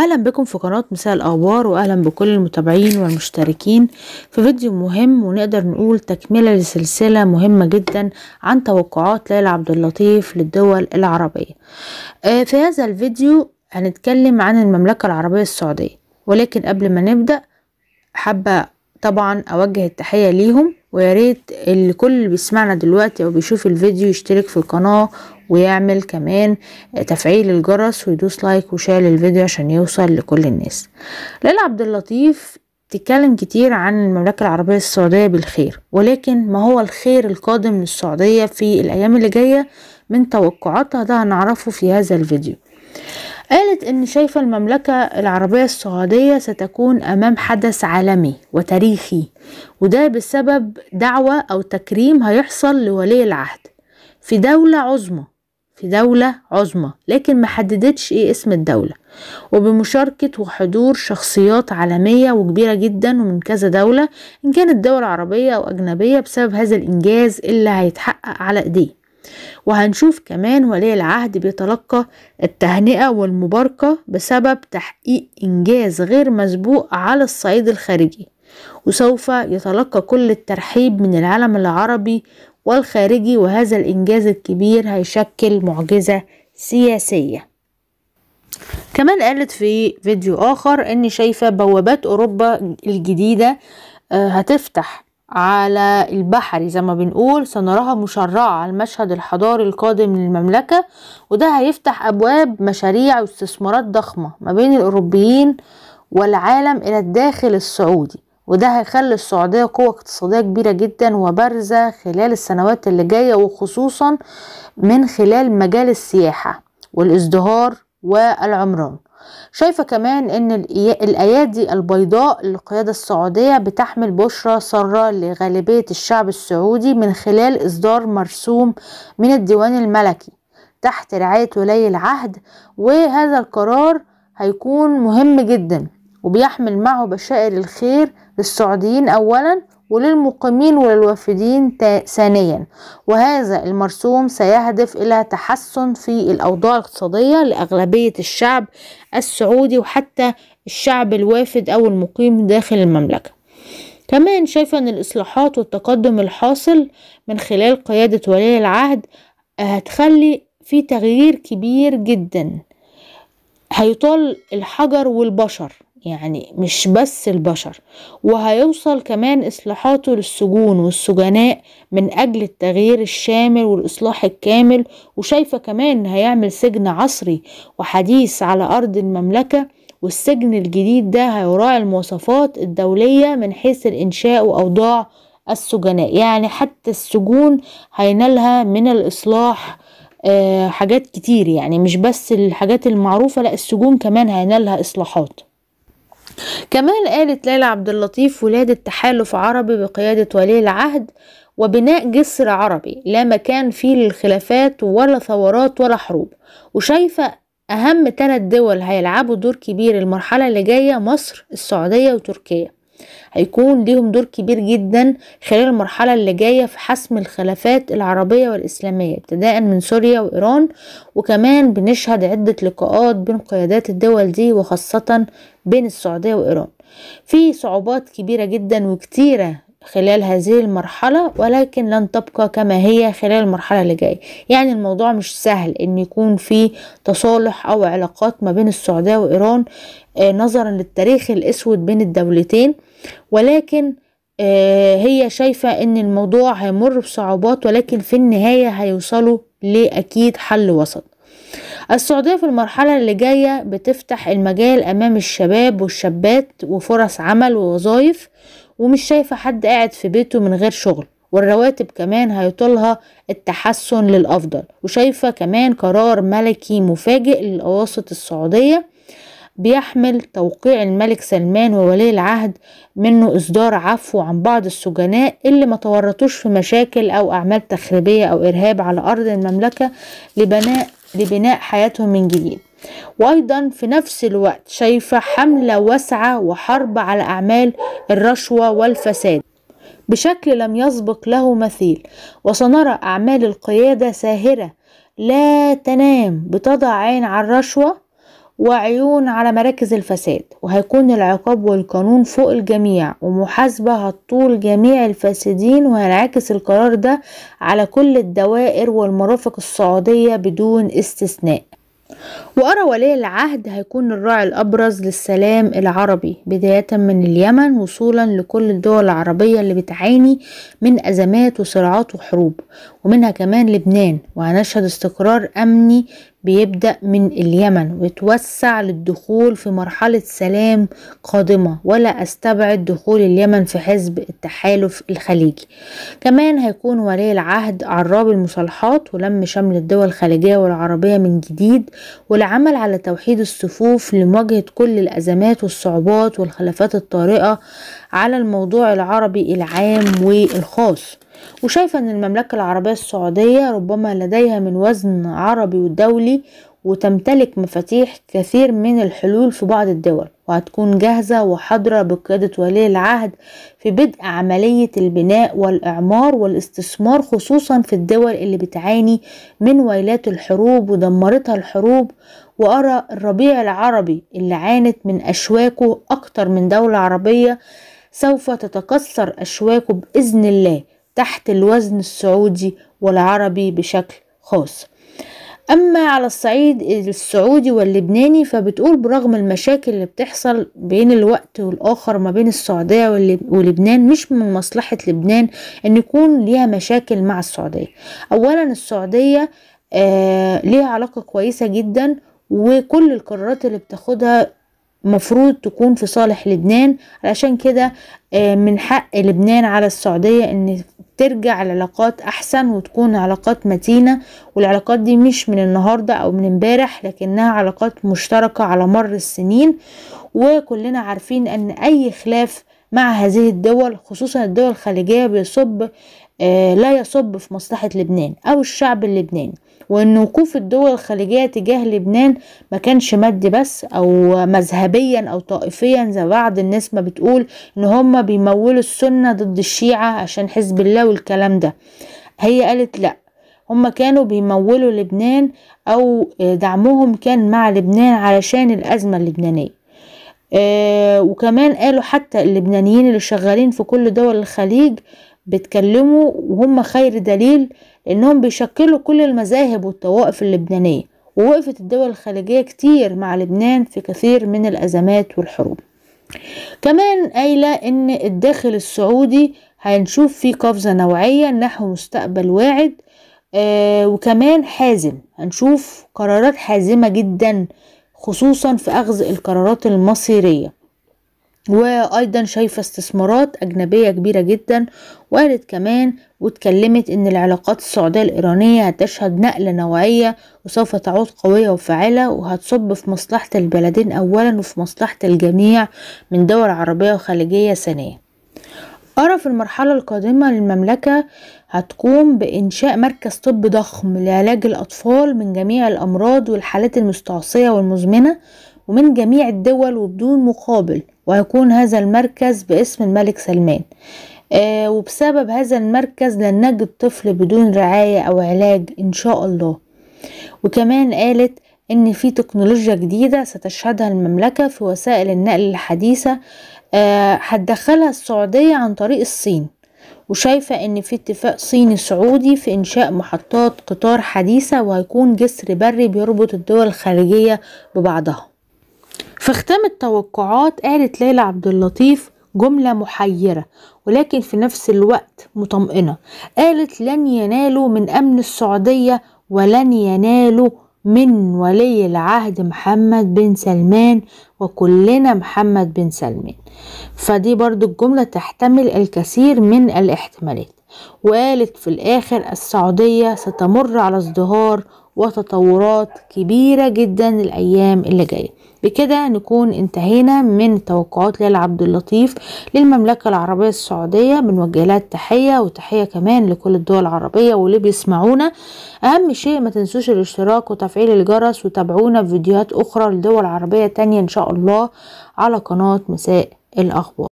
اهلا بكم في قناة مساء الاخبار واهلا بكل المتابعين والمشتركين في فيديو مهم ونقدر نقول تكملة لسلسلة مهمة جدا عن توقعات ليلى عبد اللطيف للدول العربية آه، في هذا الفيديو هنتكلم عن المملكة العربية السعودية ولكن قبل ما نبدأ حابة طبعا اوجه التحية ليهم ويا ريت الكل اللي بيسمعنا دلوقتي او بيشوف الفيديو يشترك في القناه ويعمل كمان تفعيل الجرس ويدوس لايك وشير للفيديو عشان يوصل لكل الناس ليلى عبد اللطيف تتكلم كتير عن المملكة العربية السعودية بالخير ولكن ما هو الخير القادم للسعودية في الأيام اللي جاية من توقعاتها ده هنعرفه في هذا الفيديو قالت إن شايفة المملكة العربية السعودية ستكون أمام حدث عالمي وتاريخي وده بسبب دعوة أو تكريم هيحصل لولي العهد في دولة عظمى في دولة عظمى لكن محددتش إيه اسم الدولة وبمشاركة وحضور شخصيات عالمية وكبيرة جدا ومن كذا دولة إن كانت دول عربية أو أجنبية بسبب هذا الإنجاز اللي هيتحقق على إيديه وهنشوف كمان ولي العهد بيتلقى التهنئة والمباركة بسبب تحقيق إنجاز غير مسبوق على الصعيد الخارجي وسوف يتلقى كل الترحيب من العالم العربي والخارجي وهذا الإنجاز الكبير هيشكل معجزة سياسية كمان قالت في فيديو آخر أني شايفة بوابات أوروبا الجديدة آه، هتفتح على البحر زي ما بنقول سنراها مشرعة على المشهد الحضاري القادم للمملكة وده هيفتح أبواب مشاريع واستثمارات ضخمة ما بين الأوروبيين والعالم إلى الداخل السعودي وده هيخلي السعودية قوة اقتصادية كبيرة جدا وبارزة خلال السنوات اللي جاية وخصوصا من خلال مجال السياحة والازدهار والعمران شايفة كمان ان الايادي البيضاء للقيادة السعودية بتحمل بشرة سارة لغالبية الشعب السعودي من خلال اصدار مرسوم من الديوان الملكي تحت رعاية ولي العهد وهذا القرار هيكون مهم جدا وبيحمل معه بشائر الخير للسعوديين أولا وللمقيمين وللوافدين ثانيا وهذا المرسوم سيهدف إلى تحسن في الأوضاع الاقتصادية لأغلبية الشعب السعودي وحتى الشعب الوافد أو المقيم داخل المملكة كمان شايفة أن الإصلاحات والتقدم الحاصل من خلال قيادة ولي العهد هتخلي في تغيير كبير جدا هيطال الحجر والبشر يعني مش بس البشر وهيوصل كمان إصلاحاته للسجون والسجناء من أجل التغيير الشامل والإصلاح الكامل وشايفة كمان هيعمل سجن عصري وحديث على أرض المملكة والسجن الجديد ده هيراعي المواصفات الدولية من حيث الإنشاء وأوضاع السجناء يعني حتى السجون هينالها من الإصلاح آه، حاجات كتير يعني مش بس الحاجات المعروفة لا السجون كمان هينالها إصلاحات كمان قالت ليلى عبد اللطيف ولادة تحالف عربي بقيادة ولي العهد وبناء جسر عربي لا مكان فيه للخلافات ولا ثورات ولا حروب وشايفة أهم ثلاث دول هيلعبوا دور كبير المرحلة اللي جاية مصر السعودية وتركيا هيكون ليهم دور كبير جدا خلال المرحلة اللي جاية في حسم الخلافات العربية والإسلامية ابتداء من سوريا وإيران وكمان بنشهد عدة لقاءات بين قيادات الدول دي وخاصة بين السعودية وإيران في صعوبات كبيرة جدا وكتيرة خلال هذه المرحلة ولكن لن تبقى كما هي خلال المرحلة اللي جاية يعني الموضوع مش سهل ان يكون في تصالح او علاقات ما بين السعودية وايران آه، نظرا للتاريخ الاسود بين الدولتين ولكن آه، هي شايفة ان الموضوع هيمر بصعوبات ولكن في النهاية هيوصلوا لأكيد حل وسط السعودية في المرحلة اللي جاية بتفتح المجال أمام الشباب والشابات وفرص عمل ووظائف ومش شايفة حد قاعد في بيته من غير شغل والرواتب كمان هيطولها التحسن للأفضل وشايفة كمان قرار ملكي مفاجئ للأواسط السعودية بيحمل توقيع الملك سلمان وولي العهد منه إصدار عفو عن بعض السجناء اللي ما تورطوش في مشاكل أو أعمال تخريبية أو إرهاب على أرض المملكة لبناء لبناء حياتهم من جديد وأيضا في نفس الوقت شايفة حملة واسعة وحرب على أعمال الرشوة والفساد بشكل لم يسبق له مثيل وسنرى أعمال القيادة ساهرة لا تنام بتضع عين على الرشوة وعيون على مراكز الفساد وهيكون العقاب والقانون فوق الجميع ومحاسبة هتطول جميع الفاسدين وهنعكس القرار ده على كل الدوائر والمرافق السعودية بدون استثناء وأرى ولي العهد هيكون الراعي الأبرز للسلام العربي بداية من اليمن وصولا لكل الدول العربية اللي بتعاني من أزمات وصراعات وحروب ومنها كمان لبنان وهنشهد استقرار أمني بيبدأ من اليمن ويتوسع للدخول في مرحلة سلام قادمة ولا أستبعد دخول اليمن في حزب التحالف الخليجي كمان هيكون ولي العهد عراب المصالحات ولم شمل الدول الخليجية والعربية من جديد والعمل على توحيد الصفوف لمواجهة كل الأزمات والصعوبات والخلافات الطارئة على الموضوع العربي العام والخاص وشايفة ان المملكة العربية السعودية ربما لديها من وزن عربي ودولي وتمتلك مفاتيح كثير من الحلول في بعض الدول وهتكون جاهزة وحاضرة بقيادة ولي العهد في بدء عملية البناء والإعمار والاستثمار خصوصا في الدول اللي بتعاني من ويلات الحروب ودمرتها الحروب وأرى الربيع العربي اللي عانت من أشواكه أكتر من دولة عربية سوف تتكسر أشواكه بإذن الله تحت الوزن السعودي والعربي بشكل خاص أما على الصعيد السعودي واللبناني فبتقول برغم المشاكل اللي بتحصل بين الوقت والآخر ما بين السعودية ولبنان مش من مصلحة لبنان أن يكون ليها مشاكل مع السعودية أولا السعودية آه ليها علاقة كويسة جدا وكل القرارات اللي بتاخدها مفروض تكون في صالح لبنان علشان كده آه، من حق لبنان على السعودية ان ترجع العلاقات احسن وتكون علاقات متينة والعلاقات دي مش من النهاردة او من امبارح لكنها علاقات مشتركة على مر السنين وكلنا عارفين ان اي خلاف مع هذه الدول خصوصا الدول الخليجية بيصب آه، لا يصب في مصلحة لبنان أو الشعب اللبناني وأن وقوف الدول الخليجية تجاه لبنان ما كانش مادي بس أو مذهبيا أو طائفيا زي بعض الناس ما بتقول إن هما بيمولوا السنة ضد الشيعة عشان حزب الله والكلام ده هي قالت لأ هما كانوا بيمولوا لبنان أو دعمهم كان مع لبنان علشان الأزمة اللبنانية آه وكمان قالوا حتى اللبنانيين اللي شغالين في كل دول الخليج بتكلموا وهم خير دليل لأنهم بيشكلوا كل المذاهب والطوائف اللبنانية ووقفت الدول الخليجية كتير مع لبنان في كثير من الأزمات والحروب كمان قايلة إن الداخل السعودي هنشوف فيه قفزة نوعية نحو مستقبل واعد آه وكمان حازم هنشوف قرارات حازمة جدا خصوصا في أخذ القرارات المصيرية وايضا شايفة استثمارات اجنبية كبيرة جدا وقالت كمان واتكلمت ان العلاقات السعودية الايرانية هتشهد نقلة نوعية وسوف تعود قوية وفعالة وهتصب في مصلحة البلدين اولا وفي مصلحة الجميع من دول عربية وخليجية ثانية أرى في المرحلة القادمة المملكة هتقوم بإنشاء مركز طب ضخم لعلاج الأطفال من جميع الأمراض والحالات المستعصية والمزمنة ومن جميع الدول وبدون مقابل وهيكون هذا المركز باسم الملك سلمان آه وبسبب هذا المركز لن نجد طفل بدون رعاية أو علاج إن شاء الله وكمان قالت إن في تكنولوجيا جديدة ستشهدها المملكة في وسائل النقل الحديثة آه هتدخلها السعودية عن طريق الصين وشايفة إن في اتفاق صيني سعودي في إنشاء محطات قطار حديثة وهيكون جسر بري بيربط الدول الخارجية ببعضها في ختام التوقعات قالت ليلى عبد اللطيف جملة محيرة ولكن في نفس الوقت مطمئنة قالت لن ينالوا من أمن السعودية ولن ينالوا من ولي العهد محمد بن سلمان وكلنا محمد بن سلمان فدي برضو الجملة تحتمل الكثير من الاحتمالات وقالت في الآخر السعودية ستمر على ازدهار وتطورات كبيرة جدا الأيام اللي جاية بكده نكون انتهينا من توقعات ليلى عبد اللطيف للمملكة العربية السعودية بنوجه لها التحية وتحية كمان لكل الدول العربية واللي بيسمعونا أهم شيء ما تنسوش الاشتراك وتفعيل الجرس وتابعونا فيديوهات أخرى لدول عربية تانية إن شاء الله على قناة مساء الأخبار